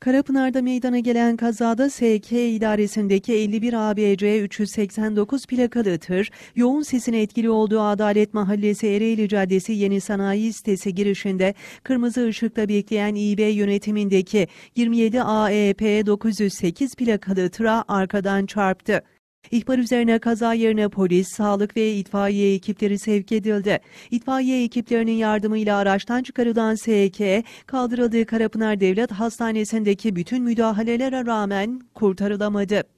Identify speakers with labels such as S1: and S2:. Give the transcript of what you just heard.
S1: Karapınar'da meydana gelen kazada SK idaresindeki 51 ABC 389 plakalı tır, yoğun sesin etkili olduğu Adalet Mahallesi Ereğli Caddesi Yeni Sanayi sitesi girişinde kırmızı ışıkta bekleyen İB yönetimindeki 27 AEP 908 plakalı tıra arkadan çarptı. İhbar üzerine kaza yerine polis, sağlık ve itfaiye ekipleri sevk edildi. İtfaiye ekiplerinin yardımıyla araçtan çıkarılan SK, kaldırıldığı Karapınar Devlet Hastanesi'ndeki bütün müdahalelere rağmen kurtarılamadı.